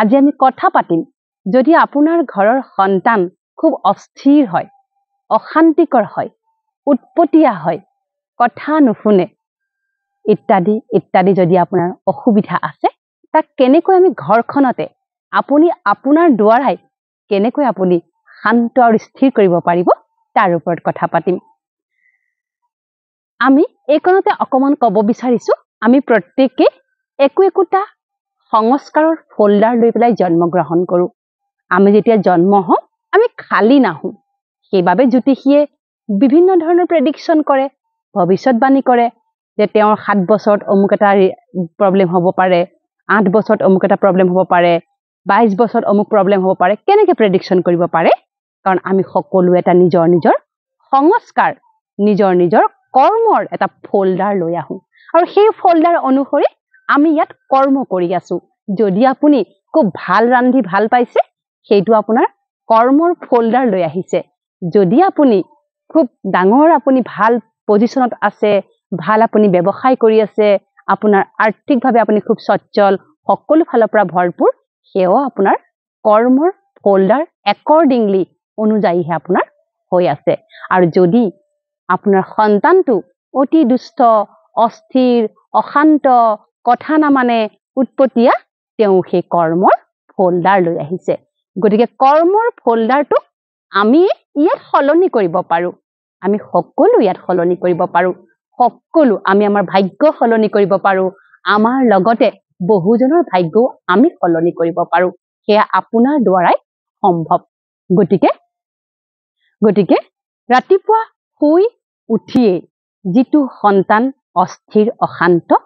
আজি আমি কথা পাতিম যদি আপোনাৰ ঘৰৰ সন্তান খুব অস্থিৰ হয় অশান্তিকৰ হয় উৎপতীয়া হয় কথা নুশুনে ইত্যাদি ইত্যাদি যদি আপোনাৰ অসুবিধা আছে তাক কেনেকৈ আমি ঘৰখনতে আপুনি আপোনাৰ দুৱাৰাই কেনেকৈ আপুনি শান্ত আৰু স্থিৰ কৰিব পাৰিব তাৰ ওপৰত কথা পাতিম আমি এইকণতে অকণমান ক'ব বিচাৰিছোঁ আমি প্ৰত্যেকেই একো একোটা সংস্কাৰৰ ফল্ডাৰ লৈ পেলাই জন্মগ্ৰহণ কৰোঁ আমি যেতিয়া জন্ম হওঁ আমি খালী নাহোঁ সেইবাবে জ্যোতিষীয়ে বিভিন্ন ধৰণৰ প্ৰেডিকশ্যন কৰে ভৱিষ্যতবাণী কৰে যে তেওঁৰ সাত বছৰত অমুক এটা প্ৰব্লেম হ'ব পাৰে আঠ বছৰত অমুক এটা প্ৰব্লেম হ'ব পাৰে বাইছ বছৰত অমুক প্ৰব্লেম হ'ব পাৰে কেনেকৈ প্ৰেডিকশ্যন কৰিব পাৰে কাৰণ আমি সকলোৱে এটা নিজৰ নিজৰ সংস্কাৰ নিজৰ নিজৰ কৰ্মৰ এটা ফল্ডাৰ লৈ আহোঁ আৰু সেই ফল্ডাৰ অনুসৰি আমি ইয়াত কৰ্ম কৰি আছো যদি আপুনি খুব ভাল ৰান্ধি ভাল পাইছে সেইটো আপোনাৰ কৰ্মৰ ফল্ডাৰ লৈ আহিছে যদি আপুনি খুব ডাঙৰ আপুনি ভাল পজিশ্যনত আছে ভাল আপুনি ব্যৱসায় কৰি আছে আপোনাৰ আৰ্থিকভাৱে আপুনি খুব স্বচ্ছল সকলো ফালৰ পৰা ভৰপূৰ সেয়াও আপোনাৰ কৰ্মৰ ফল্ডাৰ একৰ্ডিংলি অনুযায়ীহে আপোনাৰ হৈ আছে আৰু যদি আপোনাৰ সন্তানটো অতি দুষ্ট অস্থিৰ অশান্ত কথা নামানে উৎপতীয়া তেওঁ সেই কৰ্মৰ ফল্ডাৰ লৈ আহিছে গতিকে কৰ্মৰ ফল্ডাৰটো আমি ইয়াত সলনি কৰিব পাৰোঁ আমি সকলো ইয়াত সলনি কৰিব পাৰোঁ সকলো আমি আমাৰ ভাগ্য সলনি কৰিব পাৰোঁ আমাৰ লগতে বহুজনৰ ভাগ্যও আমি সলনি কৰিব পাৰোঁ সেয়া আপোনাৰ দ্বাৰাই সম্ভৱ গতিকে গতিকে ৰাতিপুৱা শুই উঠিয়েই যিটো সন্তান অস্থিৰ অশান্ত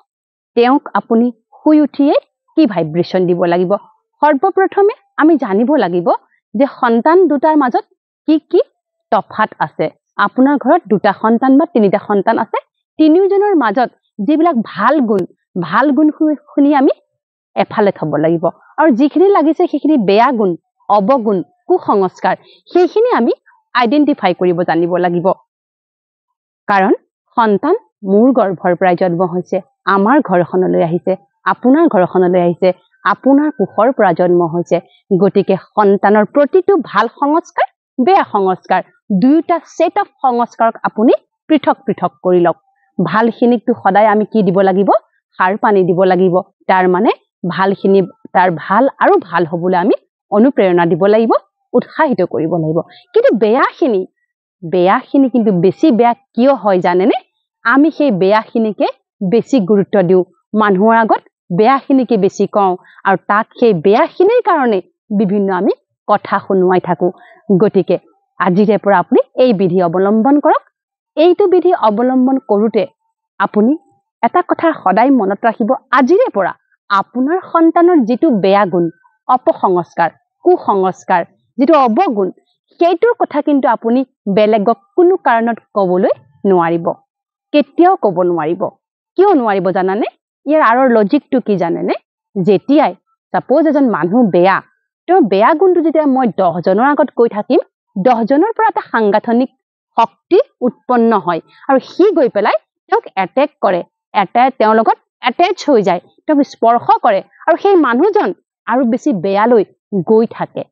তেওঁক আপুনি শুই উঠিয়ে কি ভাইব্ৰেশ্যন দিব লাগিব সৰ্বপ্ৰথমে আমি জানিব লাগিব যে সন্তান দুটাৰ মাজত কি কি তফাত আছে আপোনাৰ ঘৰত দুটা সন্তান বা তিনিটা সন্তান আছে তিনিওজনৰ মাজত যিবিলাক ভাল গুণ ভাল গুণ শুনি আমি এফালে থ'ব লাগিব আৰু যিখিনি লাগিছে সেইখিনি বেয়া গুণ অৱগুণ কু সংস্কাৰ সেইখিনি আমি আইডেণ্টিফাই কৰিব জানিব লাগিব কাৰণ সন্তান মোৰ গৰ্ভৰ পৰাই জন্ম হৈছে আমাৰ ঘৰখনলৈ আহিছে আপোনাৰ ঘৰখনলৈ আহিছে আপোনাৰ কোষৰ পৰা জন্ম হৈছে গতিকে সন্তানৰ প্ৰতিটো ভাল সংস্কাৰ বেয়া সংস্কাৰ দুয়োটা ছেট অফ সংস্কাৰক আপুনি পৃথক পৃথক কৰি লওক ভালখিনিকতো সদায় আমি কি দিব লাগিব সাৰ পানী দিব লাগিব তাৰ মানে ভালখিনি তাৰ ভাল আৰু ভাল হ'বলৈ আমি অনুপ্ৰেৰণা দিব লাগিব উৎসাহিত কৰিব লাগিব কিন্তু বেয়াখিনি বেয়াখিনি কিন্তু বেছি বেয়া কিয় হয় জানেনে আমি সেই বেয়াখিনিকে বেছি গুৰুত্ব দিওঁ মানুহৰ আগত বেয়াখিনিকে বেছি কওঁ আৰু তাত সেই বেয়াখিনিৰ কাৰণে বিভিন্ন আমি কথা শুনোৱাই থাকোঁ গতিকে আজিৰে পৰা আপুনি এই বিধি অৱলম্বন কৰক এইটো বিধি অৱলম্বন কৰোঁতে আপুনি এটা কথা সদায় মনত ৰাখিব আজিৰে পৰা আপোনাৰ সন্তানৰ যিটো বেয়া গুণ অপসংস্কাৰ কু সংস্কাৰ যিটো অৱগুণ সেইটোৰ কথা কিন্তু আপুনি বেলেগক কোনো কাৰণত ক'বলৈ নোৱাৰিব কেতিয়াও ক'ব নোৱাৰিব কিয় নোৱাৰিব জানানে ইয়াৰ আঁৰৰ লজিকটো কি জানেনে যেতিয়াই ছাপ'জ এজন মানুহ বেয়া তেওঁৰ বেয়া গুণটো যেতিয়া মই দহজনৰ আগত কৈ থাকিম দহজনৰ পৰা এটা সাংগঠনিক শক্তি উৎপন্ন হয় আৰু সি গৈ পেলাই তেওঁক এটেক কৰে এটাই তেওঁৰ লগত এটেচ হৈ যায় তেওঁক স্পৰ্শ কৰে আৰু সেই মানুহজন আৰু বেছি বেয়ালৈ গৈ থাকে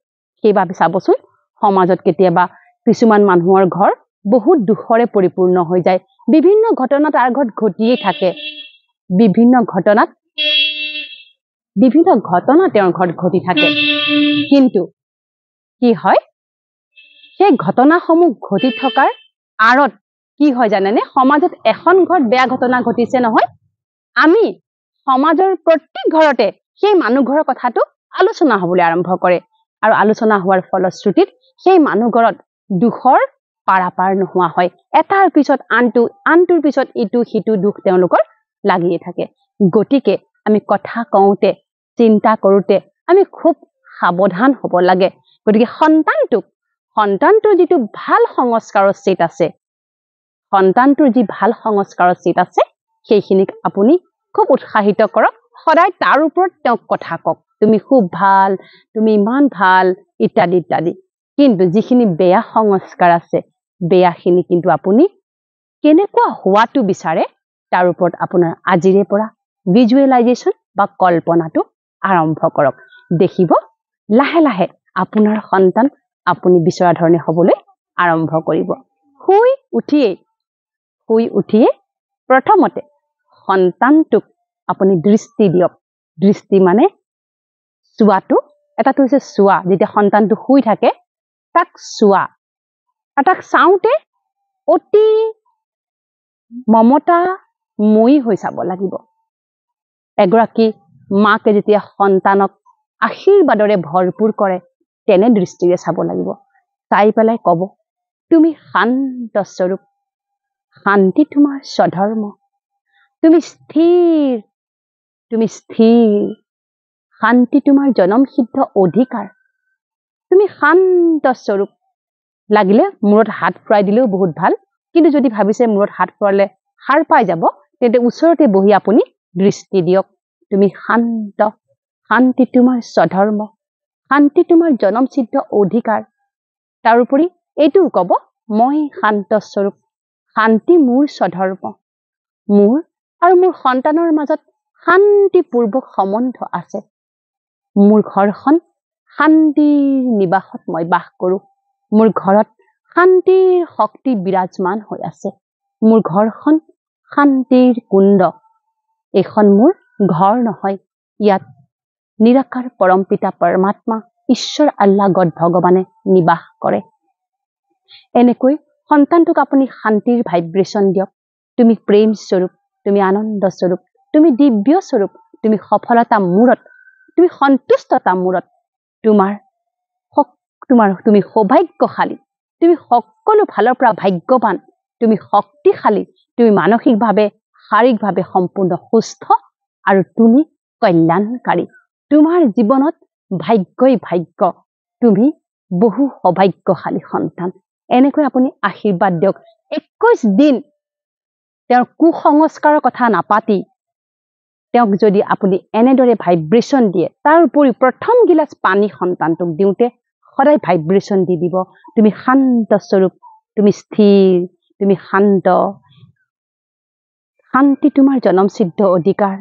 সেইবাবে চাবচোন সমাজত কেতিয়াবা কিছুমান মানুহৰ ঘৰ বহুত দুখৰে পৰিপূৰ্ণ হৈ যায় বিভিন্ন ঘটনা তাৰ ঘৰত ঘটিয়েই থাকে বিভিন্ন ঘটনাত বিভিন্ন ঘটনা তেওঁৰ ঘৰত ঘটি থাকে কিন্তু কি হয় সেই ঘটনাসমূহ ঘটি থকাৰ আঁৰত কি হয় জানেনে সমাজত এখন ঘৰত বেয়া ঘটনা ঘটিছে নহয় আমি সমাজৰ প্ৰত্যেক ঘৰতে সেই মানুহঘৰৰ কথাটো আলোচনা হ'বলৈ আৰম্ভ কৰে আৰু আলোচনা হোৱাৰ ফলশ্ৰুতিত সেই মানুহঘৰত দুখৰ পাৰাপাৰ নোহোৱা হয় এটাৰ পিছত আনটো আনটোৰ পিছত ইটো সিটো দুখ তেওঁলোকৰ লাগিয়ে থাকে গতিকে আমি কথা কওঁতে চিন্তা কৰোঁতে আমি খুব সাৱধান হ'ব লাগে গতিকে সন্তানটোক সন্তানটোৰ যিটো ভাল সংস্কাৰৰ চিট আছে সন্তানটোৰ যি ভাল সংস্কাৰৰ চিট আছে সেইখিনিক আপুনি খুব উৎসাহিত কৰক সদায় তাৰ ওপৰত তেওঁক কথা কওক তুমি খুব ভাল তুমি ইমান ভাল ইত্যাদি ইত্যাদি কিন্তু যিখিনি বেয়া সংস্কাৰ আছে বেয়াখিনি কিন্তু আপুনি কেনেকুৱা হোৱাটো বিচাৰে তাৰ ওপৰত আপোনাৰ আজিৰে পৰা ভিজুৱেলাইজেশ্যন বা কল্পনাটো আৰম্ভ কৰক দেখিব লাহে লাহে আপোনাৰ সন্তান আপুনি বিচৰা ধৰণে হ'বলৈ আৰম্ভ কৰিব শুই উঠিয়েই শুই উঠিয়েই প্ৰথমতে সন্তানটোক আপুনি দৃষ্টি দিয়ক দৃষ্টি মানে চোৱাটো এটাটো হৈছে চোৱা যেতিয়া সন্তানটো শুই থাকে তাক চোৱা আৰু তাক চাওঁতে অতি মমতা মমতাময়ী হৈ চাব লাগিব এগৰাকী মাকে যেতিয়া সন্তানক আশীৰ্বাদৰে ভৰপূৰ কৰে তেনে দৃষ্টিৰে চাব লাগিব চাই পেলাই ক'ব তুমি শান্ত স্বৰূপ শান্তি তোমাৰ স্বধৰ্ম তুমি স্থিৰ তুমি স্থিৰ শান্তি তোমাৰ জনমসিদ্ধ অধিকাৰ তুমি শান্ত স্বৰূপ লাগিলে মূৰত হাত ফুৰাই দিলেও বহুত ভাল কিন্তু যদি ভাবিছে মূৰত হাত ফুৰালে সাৰ পাই যাব তেন্তে ওচৰতে বহি আপুনি দৃষ্টি দিয়ক তুমি শান্ত শান্তি তোমাৰ স্বধৰ্ম শান্তি তোমাৰ জনমসিদ্ধ অধিকাৰ তাৰোপৰি এইটোও ক'ব মই শান্ত স্বৰূপ শান্তি মোৰ স্বধৰ্ম মোৰ আৰু মোৰ সন্তানৰ মাজত শান্তিপূৰ্বক সম্বন্ধ আছে মোৰ ঘৰখন শান্তিৰ নিবাসত মই বাস কৰোঁ মোৰ ঘৰত শান্তিৰ শক্তি বিৰাজমান হৈ আছে মোৰ ঘৰখন শান্তিৰ কুণ্ড এইখন মোৰ ঘৰ নহয় ইয়াত নিৰাকাৰ পৰম পিতা পৰমাত্মা ঈশ্বৰ আল্লাহ গদ ভগৱানে নিবাস কৰে এনেকৈ সন্তানটোক আপুনি শান্তিৰ ভাইব্ৰেশ্যন দিয়ক তুমি প্ৰেম স্বৰূপ তুমি আনন্দস্বৰূপ তুমি দিব্যস্বৰূপ তুমি সফলতা মূৰত তুমি সন্তুষ্টতা মূৰত তোমাৰ তোমাৰ তুমি সৌভাগ্যশালী তুমি সকলো ফালৰ পৰা ভাগ্যৱান তুমি শক্তিশালী তুমি মানসিকভাৱে শাৰীৰিকভাৱে সম্পূৰ্ণ সুস্থ আৰু তুমি কল্যাণকাৰী তোমাৰ জীৱনত ভাগ্যই ভাগ্য তুমি বহু সৌভাগ্যশালী সন্তান এনেকৈ আপুনি আশীৰ্বাদ দিয়ক একৈছ দিন তেওঁৰ কু সংস্কাৰৰ কথা নাপাতি তেওঁক যদি আপুনি এনেদৰে ভাইব্ৰেশ্যন দিয়ে তাৰ উপৰি প্ৰথম গিলাচ পানী সন্তানটোক দিওঁতে সদায় ভাইব্ৰেশ্যন দি দিব তুমি শান্ত স্বৰূপ তুমি স্থিৰ তুমি শান্ত শান্তি তোমাৰ জনমসিদ্ধ অধিকাৰ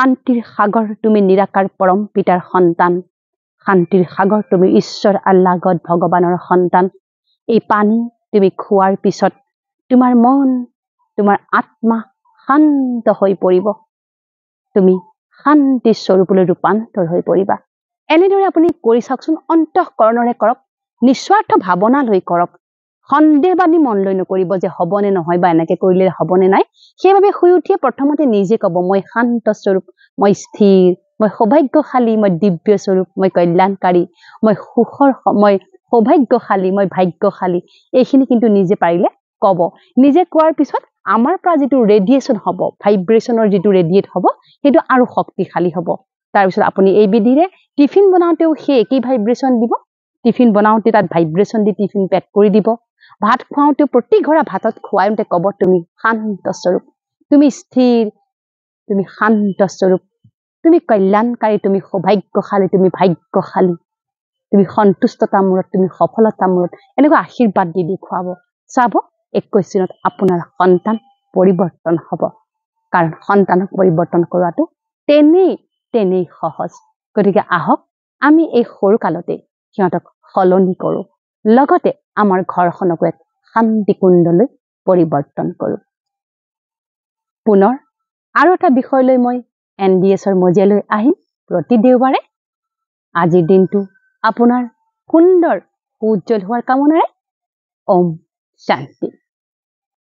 শান্তিৰ সাগৰ তুমি নিৰাকাৰ পৰম পিতাৰ সন্তান শান্তিৰ সাগৰ তুমি ঈশ্বৰ আল্লাগত ভগৱানৰ সন্তান এই পানী তুমি খোৱাৰ পিছত তোমাৰ মন তোমাৰ আত্মা শান্ত হৈ পৰিব তুমি শান্তি স্বৰূপলৈ ৰূপান্তৰ হৈ পৰিবা এনেদৰে আপুনি কৰি চাওকচোন অন্তঃকৰণৰে কৰক নিস্বাৰ্থ ভাৱনা লৈ কৰক মন লৈ নকৰিব যে হ'বনে নহয় বা এনেকে কৰিলে হব নে নাই সেইবাবে শুই উঠিয়ে প্ৰথমতে নিজে ক'ব মই শান্ত স্বৰূপ মই স্থিৰ মই সৌভাগ্যশালী মই দিব্য স্বৰূপ মই কল্যাণকাৰী মই সুখৰ মই সৌভাগ্যশালী মই ভাগ্যশালী এইখিনি কিন্তু নিজে পাৰিলে ক'ব নিজে কোৱাৰ পিছত আমাৰ পৰা যিটো ৰেডিয়েশ্যন হ'ব ভাইব্ৰেশ্যনৰ যিটো ৰেডিয়েট হ'ব সেইটো আৰু শক্তিশালী হ'ব তাৰপিছত আপুনি এই বিধিৰে টিফিন বনাওঁতেও সেই একেই ভাইব্ৰেশ্যন দিব টিফিন বনাওঁতে তাত ভাইব্ৰেশ্যন দি টিফিন পেক কৰি দিব ভাত খুৱাওঁতেও প্ৰতিঘৰা ভাতত খুৱাওঁতে ক'ব তুমি শান্তস্বৰূপ তুমি স্থিৰ তুমি শান্তস্বৰূপ তুমি কল্যাণকাৰী তুমি সৌভাগ্যশালী তুমি ভাগ্যশালী তুমি সন্তুষ্টতা মূৰত তুমি সফলতা মূৰত এনেকুৱা আশীৰ্বাদ দি দি খুৱাব চাব একৈছ দিনত আপোনাৰ সন্তান পৰিৱৰ্তন হ'ব কাৰণ সন্তানক পৰিৱৰ্তন কৰোৱাটো তেনেই তেনেই সহজ গতিকে আহক আমি এই সৰুকালতে সিহঁতক সলনি কৰোঁ লগতে আমাৰ ঘৰখনকো এক শান্তি কুণ্ডলৈ পৰিৱৰ্তন কৰোঁ পুনৰ আৰু এটা বিষয়লৈ মই এন ডি এছৰ মজিয়ালৈ আহিম প্ৰতি দেওবাৰে আজিৰ দিনটো আপোনাৰ সুন্দৰ উজ্জ্বল হোৱাৰ কামনাৰে ওম শান্তি